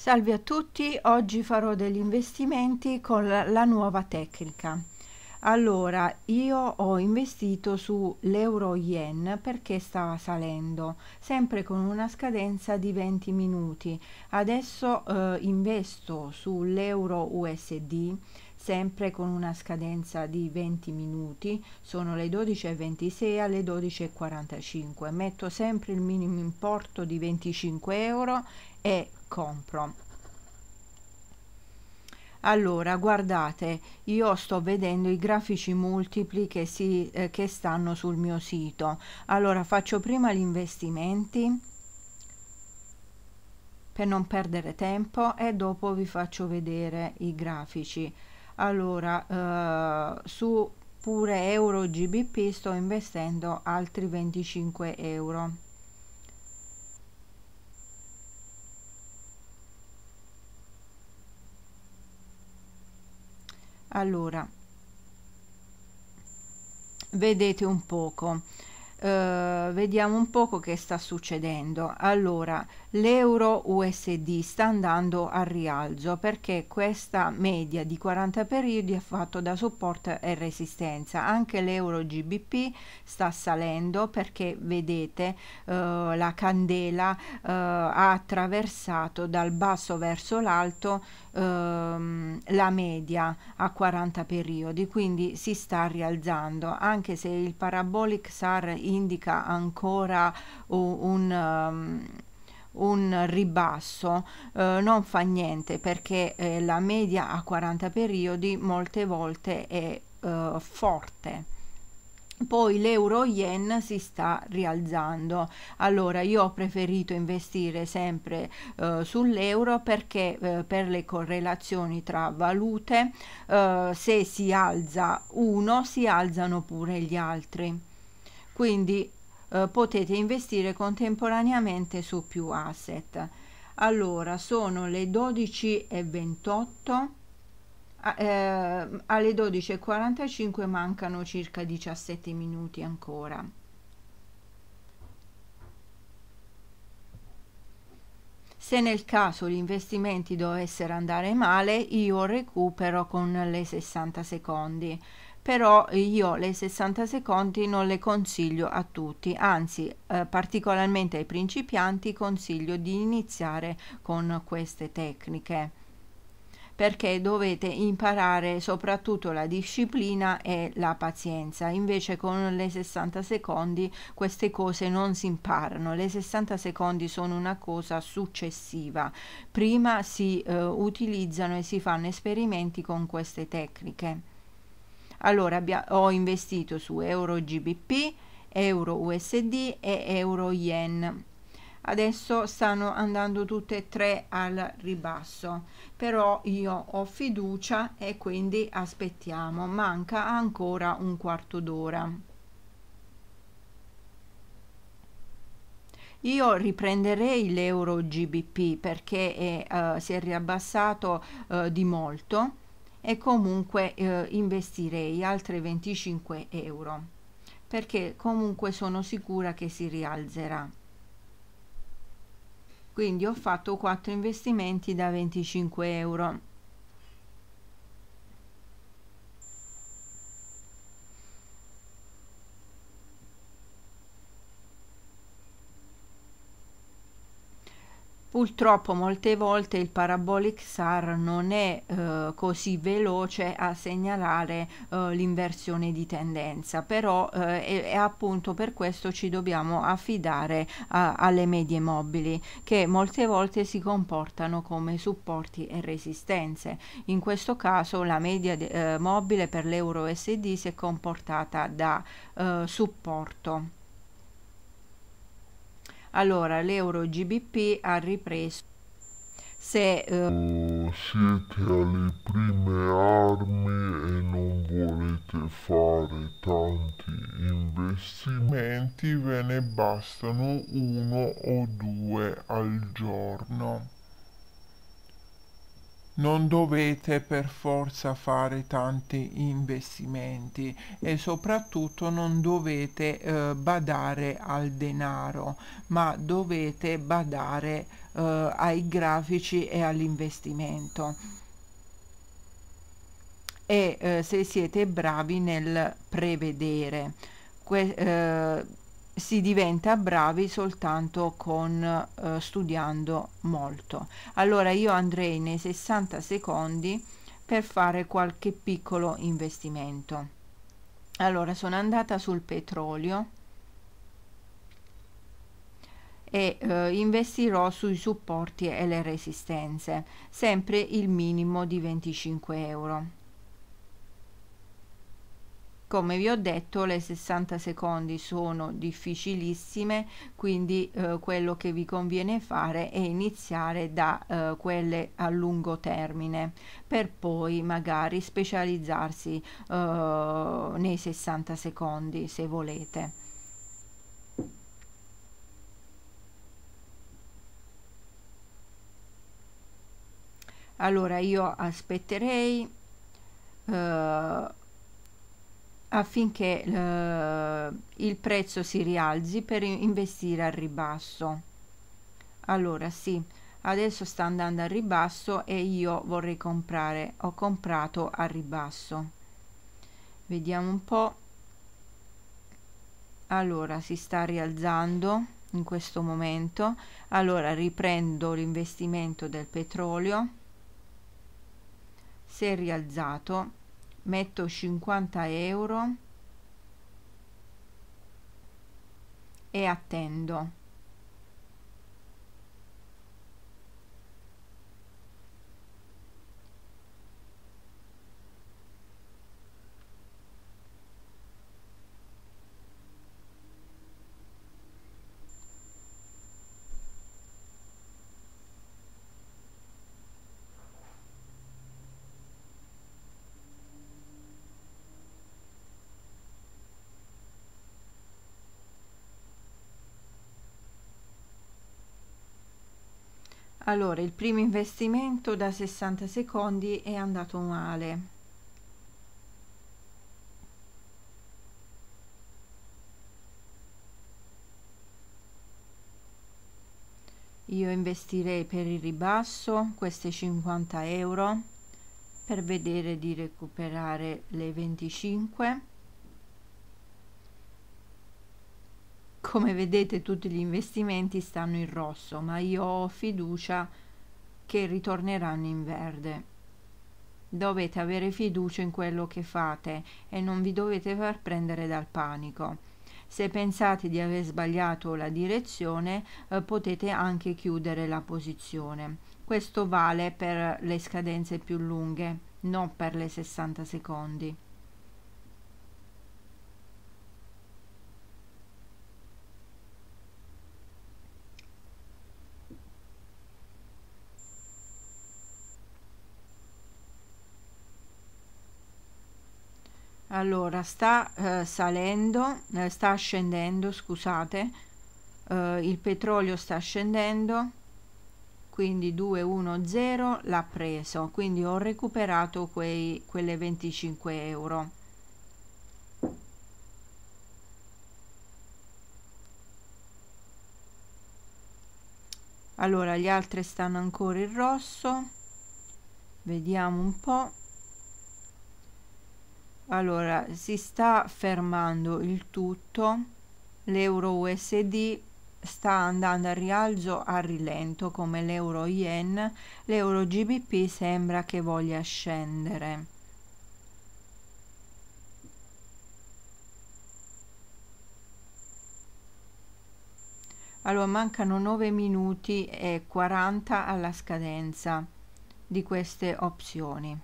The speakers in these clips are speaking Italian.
Salve a tutti, oggi farò degli investimenti con la, nuova tecnica. Allora, io ho investito sull'euro yen perché stava salendo, sempre con una scadenza di 20 minuti. Adesso eh, investo sull'euro USD sempre con una scadenza di 20 minuti, sono le 12.26 alle 12.45. Metto sempre il minimo importo di 25 euro e compro allora guardate io sto vedendo i grafici multipli che si eh, che stanno sul mio sito allora faccio prima gli investimenti per non perdere tempo e dopo vi faccio vedere i grafici allora eh, su pure euro gbp sto investendo altri 25 euro allora vedete un poco Uh, vediamo un poco che sta succedendo allora l'euro USD sta andando al rialzo perché questa media di 40 periodi ha fatto da supporto e resistenza anche l'euro GBP sta salendo perché vedete eh, la candela eh, ha attraversato dal basso verso l'alto ehm, la media a 40 periodi quindi si sta rialzando anche se il parabolic SAR indica ancora un, un um, ehm, un ribasso eh, non fa niente perché eh, la media a 40 periodi molte volte è eh, forte poi l'euro yen si sta rialzando allora io ho preferito investire sempre eh, sull'euro perché eh, per le correlazioni tra valute eh, se si alza uno si alzano pure gli altri quindi eh, potete investire contemporaneamente su più asset. Allora, sono le 12.28, eh, alle 12.45 mancano circa 17 minuti ancora. Se nel caso gli investimenti dovessero andare male, io recupero con le 60 secondi però io le 60 secondi non le consiglio a tutti, anzi eh, particolarmente ai principianti consiglio di iniziare con queste tecniche perché dovete imparare soprattutto la disciplina e la pazienza. Invece con le 60 secondi queste cose non si imparano. Le 60 secondi sono una cosa successiva. Prima si eh, utilizzano e si fanno esperimenti con queste tecniche allora abbia, ho investito su euro gbp euro usd e euro yen adesso stanno andando tutte e tre al ribasso però io ho fiducia e quindi aspettiamo manca ancora un quarto d'ora Io riprenderei l'euro GBP perché è, uh, si è riabbassato uh, di molto e comunque eh, investirei altri 25 euro perché comunque sono sicura che si rialzerà quindi ho fatto 4 investimenti da 25 euro Purtroppo molte volte il parabolic SAR non è eh, così veloce a segnalare eh, l'inversione di tendenza, però eh, è, è, appunto per questo ci dobbiamo affidare a, alle medie mobili che molte volte si comportano come supporti e resistenze. In questo caso la media de, eh, mobile per l'euro SD si è comportata da eh, supporto allora l'euro GBP ha ripreso se eh, oh, siete alle prime armi e non volete fare tanti investimenti ve ne bastano uno o due al giorno non dovete per forza fare tanti investimenti e soprattutto non dovete eh, badare al denaro ma dovete badare eh, ai grafici e all'investimento e eh, se siete bravi nel prevedere que eh, si diventa bravi soltanto con eh, studiando molto. Allora io andrei nei 60 secondi per fare qualche piccolo investimento. Allora sono andata sul petrolio e eh, investirò sui supporti e le resistenze, sempre il minimo di 25 euro come vi ho detto le 60 secondi sono difficilissime quindi eh, quello che vi conviene fare è iniziare da eh, quelle a lungo termine per poi magari specializzarsi eh, nei 60 secondi se volete allora io aspetterei Uh, affinché eh, il prezzo si rialzi per investire al ribasso allora sì adesso sta andando al ribasso e io vorrei comprare ho comprato al ribasso vediamo un po allora si sta rialzando in questo momento allora riprendo l'investimento del petrolio si è rialzato metto 50 euro e attendo allora il primo investimento da 60 secondi è andato male io investirei per il ribasso queste 50 euro per vedere di recuperare le 25 come vedete tutti gli investimenti stanno in rosso ma io ho fiducia che ritorneranno in verde dovete avere fiducia in quello che fate e non vi dovete far prendere dal panico se pensate di aver sbagliato la direzione eh, potete anche chiudere la posizione questo vale per le scadenze più lunghe non per le 60 secondi allora sta eh, salendo eh, sta scendendo scusate eh, il petrolio sta scendendo quindi 210 l'ha preso quindi ho recuperato quei quelle 25 euro allora gli altri stanno ancora in rosso vediamo un po' allora si sta fermando il tutto l'euro usd sta andando a rialzo a rilento come l'euro yen l'euro gbp sembra che voglia scendere Allora mancano 9 minuti e 40 alla scadenza di queste opzioni.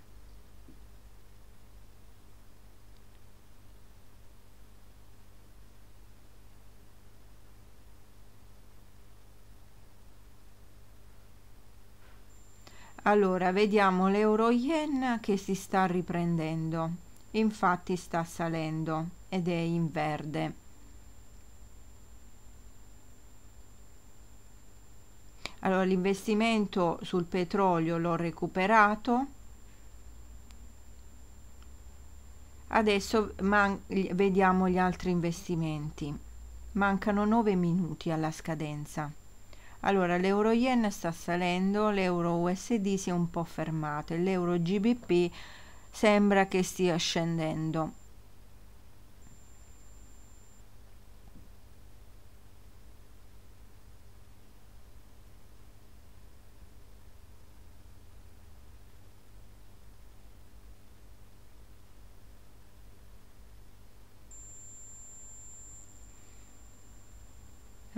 Allora, vediamo l'euro yen che si sta riprendendo. Infatti sta salendo ed è in verde. Allora, l'investimento sul petrolio l'ho recuperato. Adesso vediamo gli altri investimenti. Mancano 9 minuti alla scadenza allora l'euro yen sta salendo l'euro usd si è un po' fermato e l'euro gbp sembra che stia scendendo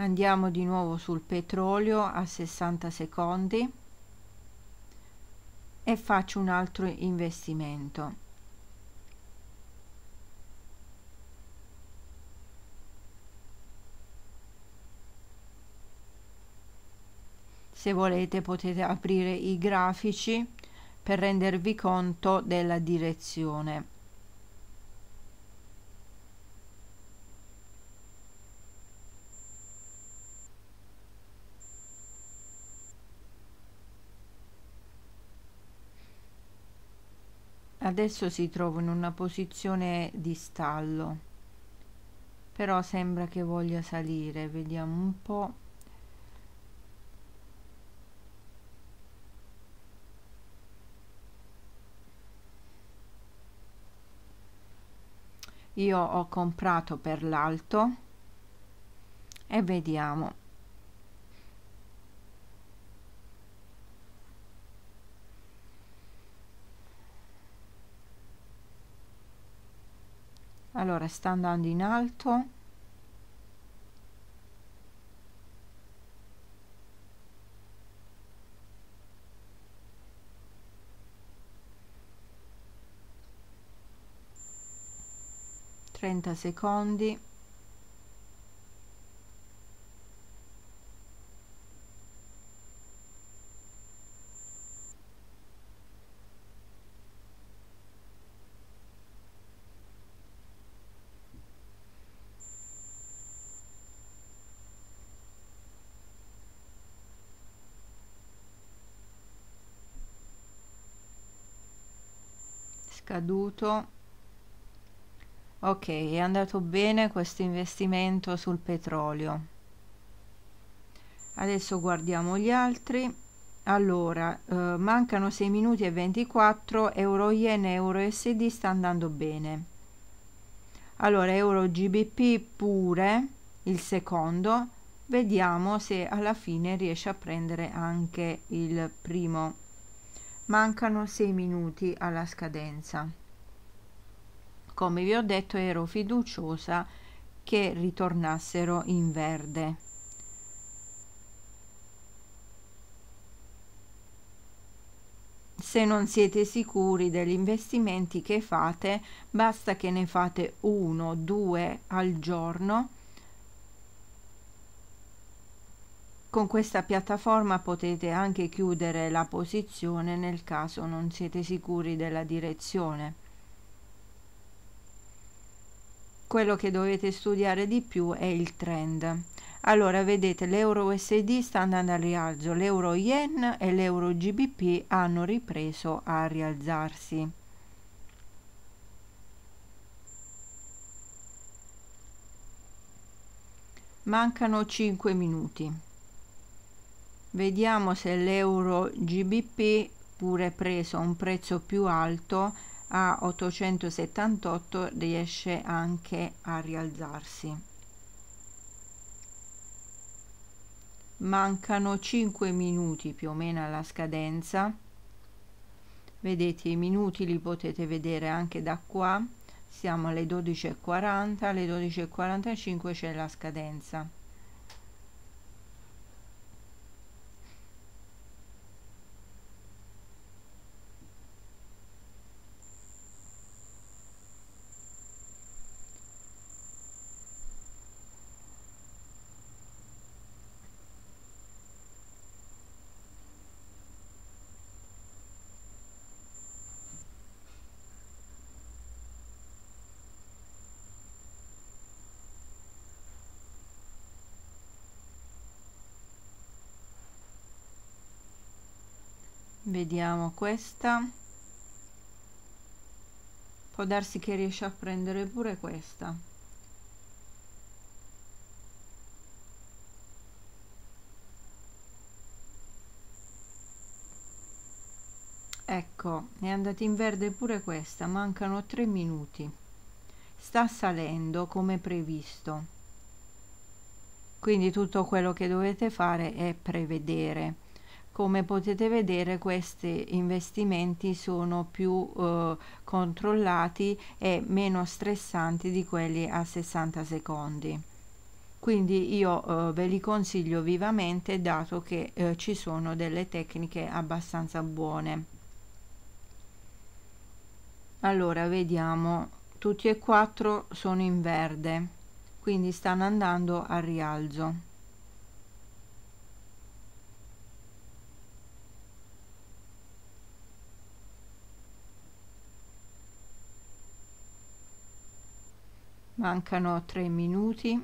andiamo di nuovo sul petrolio a 60 secondi e faccio un altro investimento se volete potete aprire i grafici per rendervi conto della direzione Adesso si trova in una posizione di stallo, però sembra che voglia salire, vediamo un po'. Io ho comprato per l'alto e vediamo allora sta andando in alto trenta secondi perduto ok è andato bene questo investimento sul petrolio adesso guardiamo gli altri allora eh, mancano 6 minuti e 24 euro yen euro sd sta andando bene allora euro gbp pure il secondo vediamo se alla fine riesce a prendere anche il primo Mancano sei minuti alla scadenza. Come vi ho detto ero fiduciosa che ritornassero in verde. Se non siete sicuri degli investimenti che fate, basta che ne fate uno, due al giorno Con questa piattaforma potete anche chiudere la posizione nel caso non siete sicuri della direzione. Quello che dovete studiare di più è il trend. Allora vedete l'euro USD sta andando al rialzo, l'euro yen e l'euro GBP hanno ripreso a rialzarsi. Mancano 5 minuti vediamo se l'euro gbp pure preso a un prezzo più alto a 878 riesce anche a rialzarsi mancano 5 minuti più o meno alla scadenza vedete i minuti li potete vedere anche da qua siamo alle 12.40 alle 12.45 c'è la scadenza vediamo questa può darsi che riesce a prendere pure questa ecco è andata in verde pure questa mancano tre minuti sta salendo come previsto quindi tutto quello che dovete fare è prevedere come potete vedere questi investimenti sono più eh, controllati e meno stressanti di quelli a 60 secondi quindi io eh, ve li consiglio vivamente dato che eh, ci sono delle tecniche abbastanza buone allora vediamo tutti e quattro sono in verde quindi stanno andando a rialzo mancano 3 minuti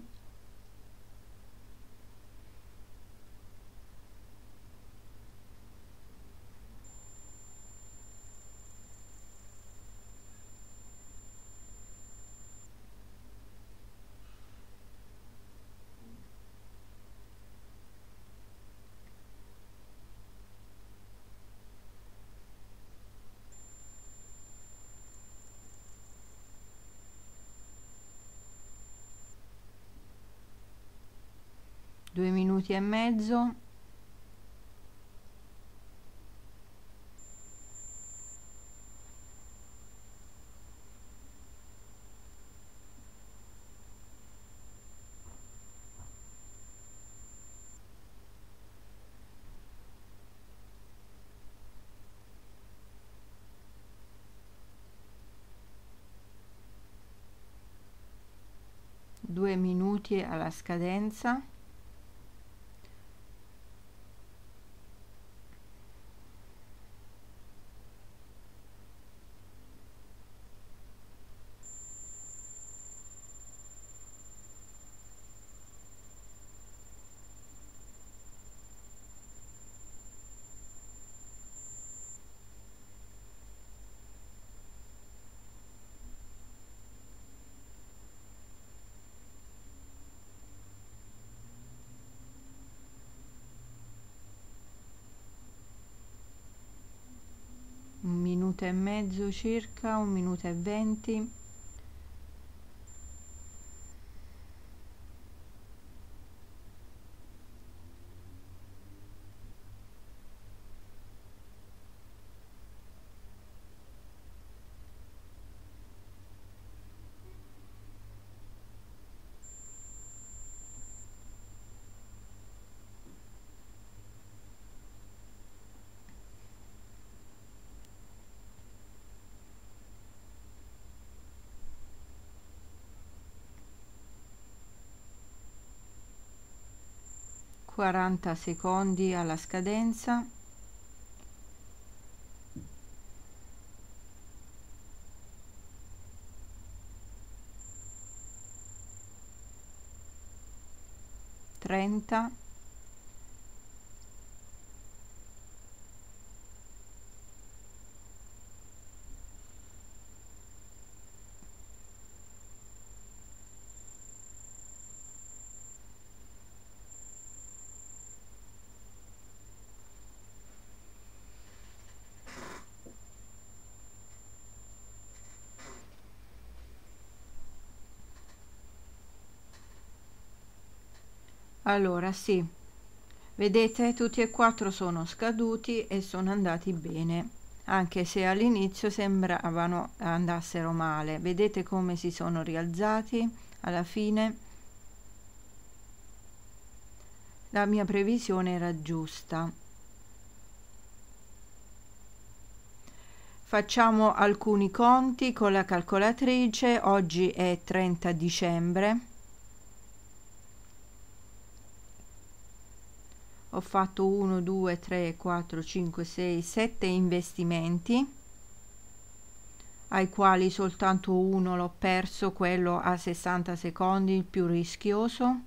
minuti e mezzo due minuti alla scadenza minuto e mezzo circa, un minuto e venti 40 secondi alla scadenza Trenta. allora sì vedete tutti e quattro sono scaduti e sono andati bene anche se all'inizio sembravano andassero male vedete come si sono rialzati alla fine la mia previsione era giusta. Facciamo alcuni conti con la calcolatrice, oggi è 30 dicembre. ho fatto 1 2 3 4 5 6 7 investimenti ai quali soltanto uno l'ho perso quello a 60 secondi il più rischioso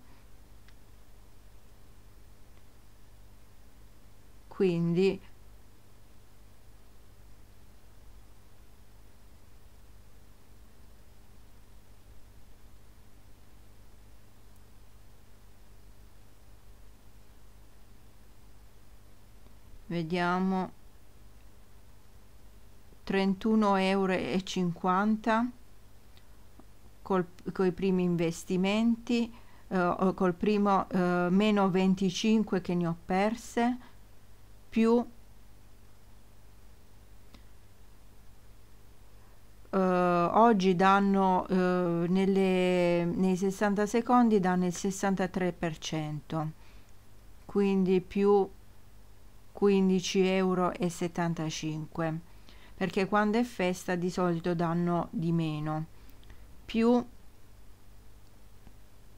quindi vediamo 31,50 euro col, con i primi investimenti eh, col primo eh, meno 25 che ne ho perse più Uh, oggi danno uh, nelle, nei 60 secondi danno il 63% quindi più 15,75 euro perché quando è festa di solito danno di meno più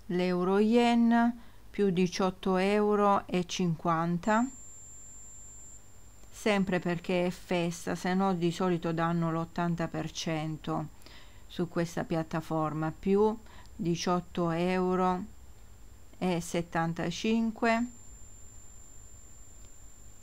l'euro yen più 18,50 euro sempre perché è festa se no di solito danno l'80% su questa piattaforma più 18,75 euro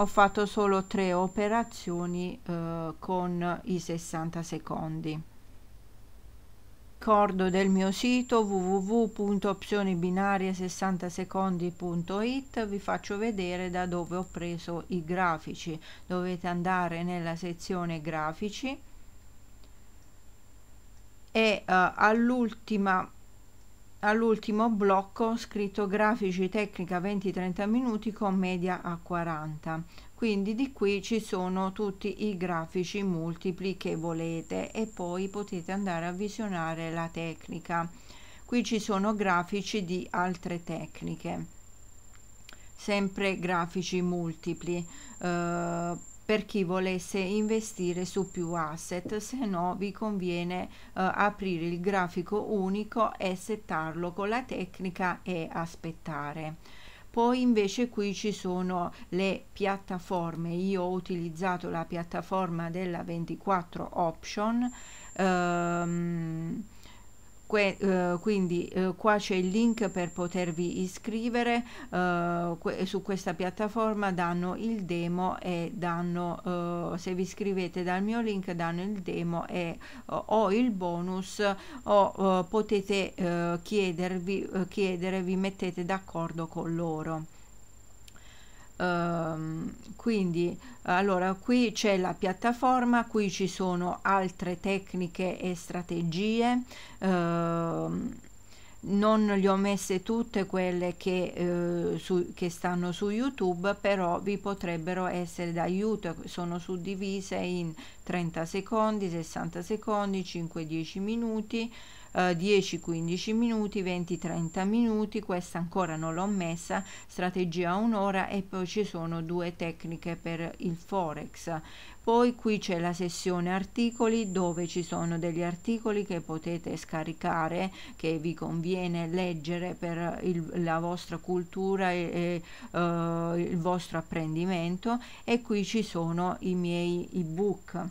ho fatto solo tre operazioni eh, con i 60 secondi ricordo del mio sito www.opzionibinarie60secondi.it vi faccio vedere da dove ho preso i grafici dovete andare nella sezione grafici e eh, all'ultima all'ultimo blocco scritto grafici tecnica 20-30 minuti con media a 40 quindi di qui ci sono tutti i grafici multipli che volete e poi potete andare a visionare la tecnica qui ci sono grafici di altre tecniche sempre grafici multipli eh, per chi volesse investire su più asset, se no vi conviene eh, aprire il grafico unico e settarlo con la tecnica e aspettare. Poi invece qui ci sono le piattaforme, io ho utilizzato la piattaforma della 24 Option, ehm, Que, eh, quindi eh, qua c'è il link per potervi iscrivere eh, que su questa piattaforma danno il demo e danno eh, se vi iscrivete dal mio link danno il demo e eh, o il bonus o eh, potete chiedervi chiedere vi mettete d'accordo con loro Uh, quindi allora qui c'è la piattaforma qui ci sono altre tecniche e strategie uh, non le ho messe tutte quelle che, uh, su, che stanno su youtube però vi potrebbero essere d'aiuto sono suddivise in 30 secondi 60 secondi 5-10 minuti eh, 10-15 minuti, 20-30 minuti, questa ancora non l'ho messa, strategia un'ora e poi ci sono due tecniche per il forex. Poi qui c'è la sessione articoli dove ci sono degli articoli che potete scaricare, che vi conviene leggere per il, la vostra cultura e, e uh, il vostro apprendimento e qui ci sono i miei ebook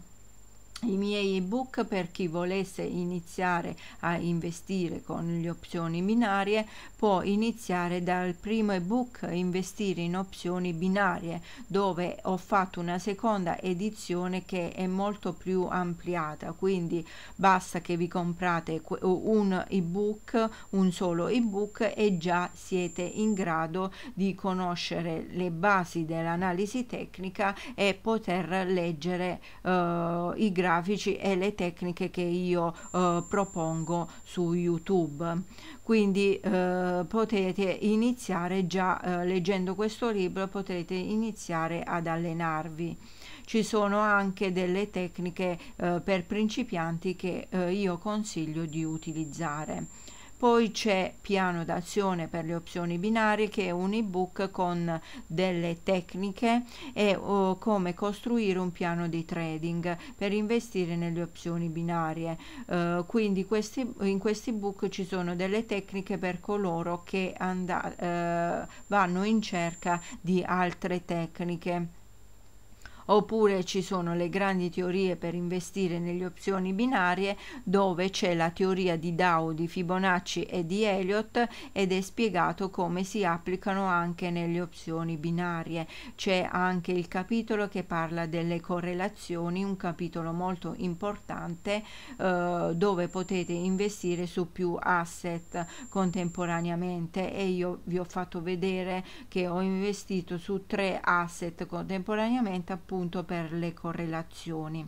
i miei ebook per chi volesse iniziare a investire con le opzioni binarie può iniziare dal primo ebook investire in opzioni binarie dove ho fatto una seconda edizione che è molto più ampliata quindi basta che vi comprate un ebook un solo ebook e già siete in grado di conoscere le basi dell'analisi tecnica e poter leggere eh, i grafici grafici e le tecniche che io eh, propongo su YouTube. Quindi eh, potete iniziare già eh, leggendo questo libro, potete iniziare ad allenarvi. Ci sono anche delle tecniche eh, per principianti che eh, io consiglio di utilizzare. Poi c'è piano d'azione per le opzioni binarie che è un ebook con delle tecniche e oh, come costruire un piano di trading per investire nelle opzioni binarie. Uh, quindi questi, in questi ebook ci sono delle tecniche per coloro che and- uh, eh, vanno in cerca di altre tecniche oppure ci sono le grandi teorie per investire nelle opzioni binarie dove c'è la teoria di Dow, di Fibonacci e di Elliott ed è spiegato come si applicano anche nelle opzioni binarie. C'è anche il capitolo che parla delle correlazioni, un capitolo molto importante eh, dove potete investire su più asset contemporaneamente e io vi ho fatto vedere che ho investito su tre asset contemporaneamente appunto appunto per le correlazioni.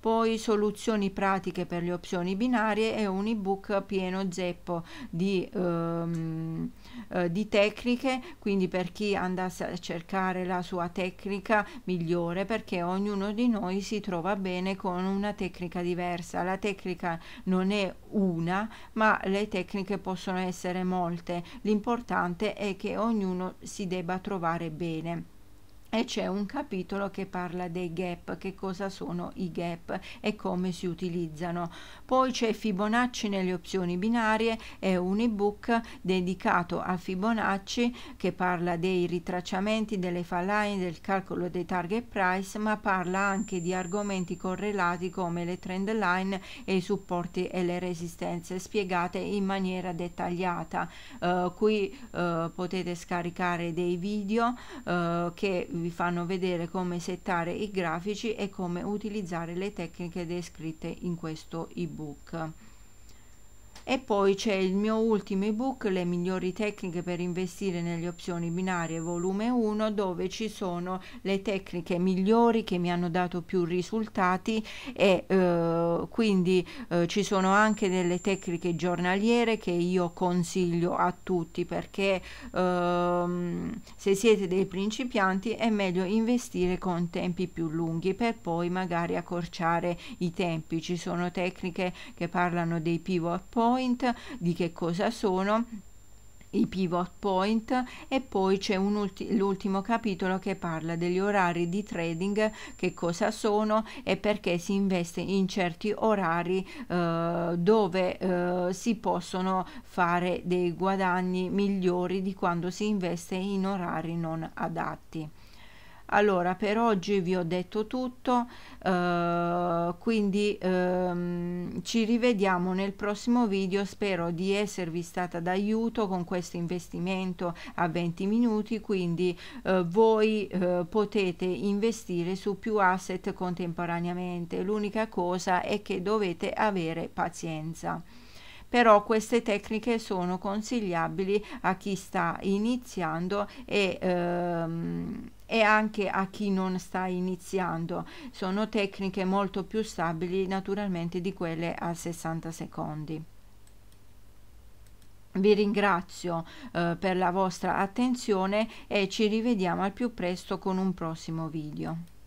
Poi soluzioni pratiche per le opzioni binarie e un ebook pieno zeppo di, ehm, eh, di tecniche, quindi per chi andasse a cercare la sua tecnica migliore, perché ognuno di noi si trova bene con una tecnica diversa. La tecnica non è una, ma le tecniche possono essere molte. L'importante è che ognuno si debba trovare bene e c'è un capitolo che parla dei gap, che cosa sono i gap e come si utilizzano. Poi c'è Fibonacci nelle opzioni binarie, è un ebook dedicato a Fibonacci che parla dei ritracciamenti, delle faline, del calcolo dei target price, ma parla anche di argomenti correlati come le trend line e i supporti e le resistenze spiegate in maniera dettagliata. Uh, qui uh, potete scaricare dei video uh, che vi vi fanno vedere come settare i grafici e come utilizzare le tecniche descritte in questo ebook. E poi c'è il mio ultimo ebook, Le migliori tecniche per investire nelle opzioni binarie, volume 1, dove ci sono le tecniche migliori che mi hanno dato più risultati e eh, quindi eh, ci sono anche delle tecniche giornaliere che io consiglio a tutti perché ehm, se siete dei principianti è meglio investire con tempi più lunghi per poi magari accorciare i tempi. Ci sono tecniche che parlano dei pivot point point, di che cosa sono i pivot point e poi c'è l'ultimo capitolo che parla degli orari di trading, che cosa sono e perché si investe in certi orari eh, dove eh, si possono fare dei guadagni migliori di quando si investe in orari non adatti allora per oggi vi ho detto tutto eh, quindi ehm, ci rivediamo nel prossimo video spero di esservi stata d'aiuto con questo investimento a 20 minuti quindi eh, voi eh, potete investire su più asset contemporaneamente l'unica cosa è che dovete avere pazienza però queste tecniche sono consigliabili a chi sta iniziando e ehm, e anche a chi non sta iniziando. Sono tecniche molto più stabili naturalmente di quelle a 60 secondi. Vi ringrazio eh, per la vostra attenzione e ci rivediamo al più presto con un prossimo video.